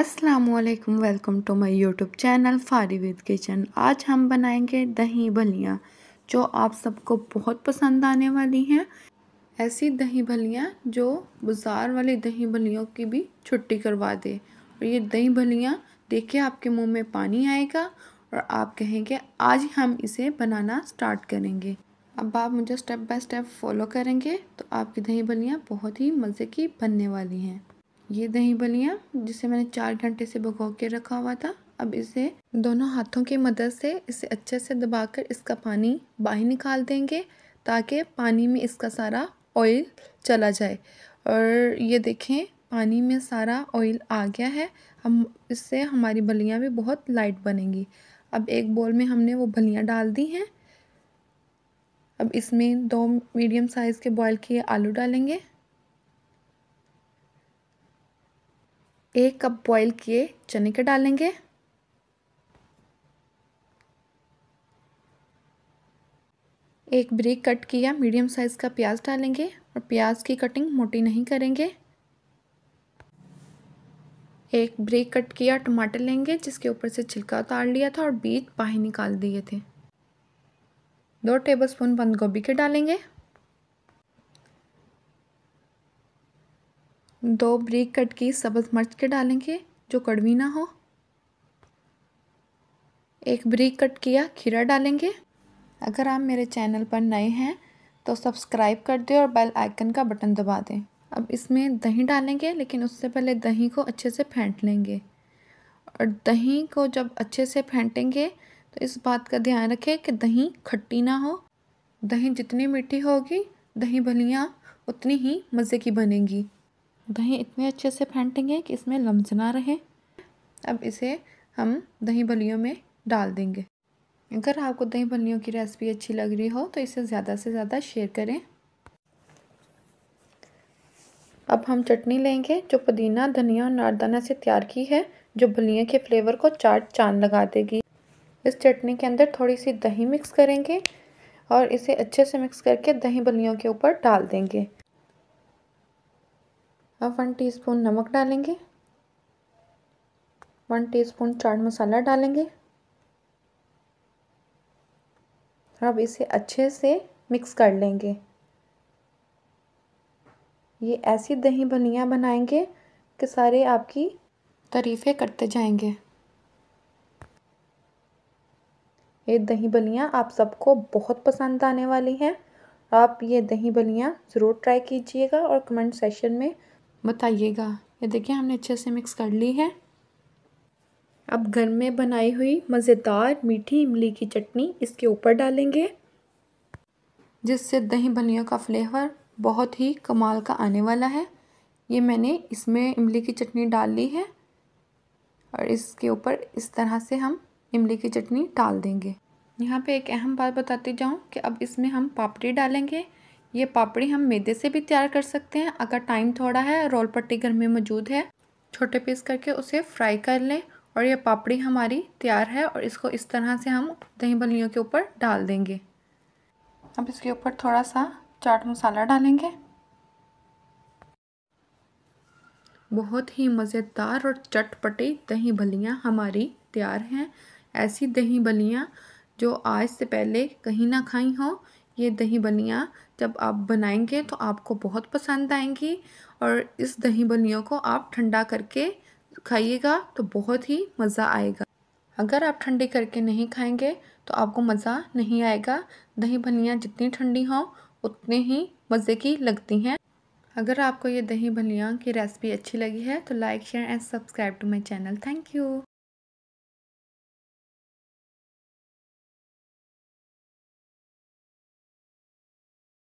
Aslam welcome to my YouTube channel Fari with kitchen आज हम बनाएंगे दही भलियाँ जो आप सबको बहुत पसंद आने वाली हैं ऐसी दही भलियाँ जो बाज़ार वाली दही भलियों की भी छुट्टी करवा दे और ये दही भलियाँ देखिए आपके मुंह में पानी आएगा और आप कहेंगे आज हम इसे बनाना स्टार्ट करेंगे अब आप मुझे स्टेप बाय स्टेप फॉलो करेंगे तो आपकी दही भलियाँ बहुत ही मज़े की बनने वाली हैं ये दही बलिया जिसे मैंने चार घंटे से भगो के रखा हुआ था अब इसे दोनों हाथों की मदद से इसे अच्छे से दबाकर इसका पानी बाहर निकाल देंगे ताकि पानी में इसका सारा ऑयल चला जाए और ये देखें पानी में सारा ऑयल आ गया है हम इससे हमारी बलियाँ भी बहुत लाइट बनेंगी अब एक बोल में हमने वो भलियाँ डाल दी हैं अब इसमें दो मीडियम साइज़ के बॉयल किए आलू डालेंगे एक कप बॉईल किए चने के डालेंगे एक ब्रिक कट किया मीडियम साइज़ का प्याज डालेंगे और प्याज की कटिंग मोटी नहीं करेंगे एक ब्रेक कट किया टमाटर लेंगे जिसके ऊपर से छिलका उतार लिया था और बीज बाहर निकाल दिए थे दो टेबलस्पून बंद गोभी के डालेंगे दो ब्रिक कट की सब्ज़ मर्च के डालेंगे जो कड़वी ना हो एक ब्रिक कट किया खीरा डालेंगे अगर आप मेरे चैनल पर नए हैं तो सब्सक्राइब कर दें और बेल आइकन का बटन दबा दें अब इसमें दही डालेंगे लेकिन उससे पहले दही को अच्छे से फेंट लेंगे और दही को जब अच्छे से फेंटेंगे तो इस बात का ध्यान रखें कि दही खट्टी ना हो दही जितनी मीठी होगी दही भलियाँ उतनी ही मज़े की बनेंगी दही इतने अच्छे से फेंटेंगे कि इसमें लम्स ना रहे अब इसे हम दही बलियों में डाल देंगे अगर आपको दही बलियों की रेसिपी अच्छी लग रही हो तो इसे ज़्यादा से ज़्यादा शेयर करें अब हम चटनी लेंगे जो पुदीना धनिया और नारदाना से तैयार की है जो बलिया के फ्लेवर को चार चांद लगा देगी इस चटनी के अंदर थोड़ी सी दही मिक्स करेंगे और इसे अच्छे से मिक्स करके दही बलियों के ऊपर डाल देंगे अब वन टीस्पून नमक डालेंगे वन टीस्पून चाट मसाला डालेंगे अब इसे अच्छे से मिक्स कर लेंगे ये ऐसी दही भलियाँ बनाएंगे कि सारे आपकी तारीफ़ें करते जाएंगे ये दही बलियाँ आप सबको बहुत पसंद आने वाली हैं आप ये दही बलियाँ ज़रूर ट्राई कीजिएगा और कमेंट सेशन में बताइएगा ये देखिए हमने अच्छे से मिक्स कर ली है अब घर में बनाई हुई मज़ेदार मीठी इमली की चटनी इसके ऊपर डालेंगे जिससे दही बनियों का फ्लेवर बहुत ही कमाल का आने वाला है ये मैंने इसमें इमली की चटनी डाल ली है और इसके ऊपर इस तरह से हम इमली की चटनी डाल देंगे यहाँ पे एक अहम बात बताती जाऊँ कि अब इसमें हम पापड़ी डालेंगे ये पापड़ी हम मैदे से भी तैयार कर सकते हैं अगर टाइम थोड़ा है रोल पट्टी घर में मौजूद है छोटे पीस करके उसे फ्राई कर लें और ये पापड़ी हमारी तैयार है और इसको इस तरह से हम दही बलियों के ऊपर डाल देंगे अब इसके ऊपर थोड़ा सा चाट मसाला डालेंगे बहुत ही मज़ेदार और चटपटी दही बलियाँ हमारी तैयार हैं ऐसी दही बलियाँ जो आज से पहले कहीं ना खाई हों ये दही बनिया जब आप बनाएंगे तो आपको बहुत पसंद आएंगी और इस दही बनियों को आप ठंडा करके खाइएगा तो बहुत ही मज़ा आएगा अगर आप ठंडी करके नहीं खाएंगे तो आपको मज़ा नहीं आएगा दही बनिया जितनी ठंडी हों उतनी ही मज़े की लगती हैं अगर आपको ये दही बनिया की रेसिपी अच्छी लगी है तो like share and subscribe to my channel thank you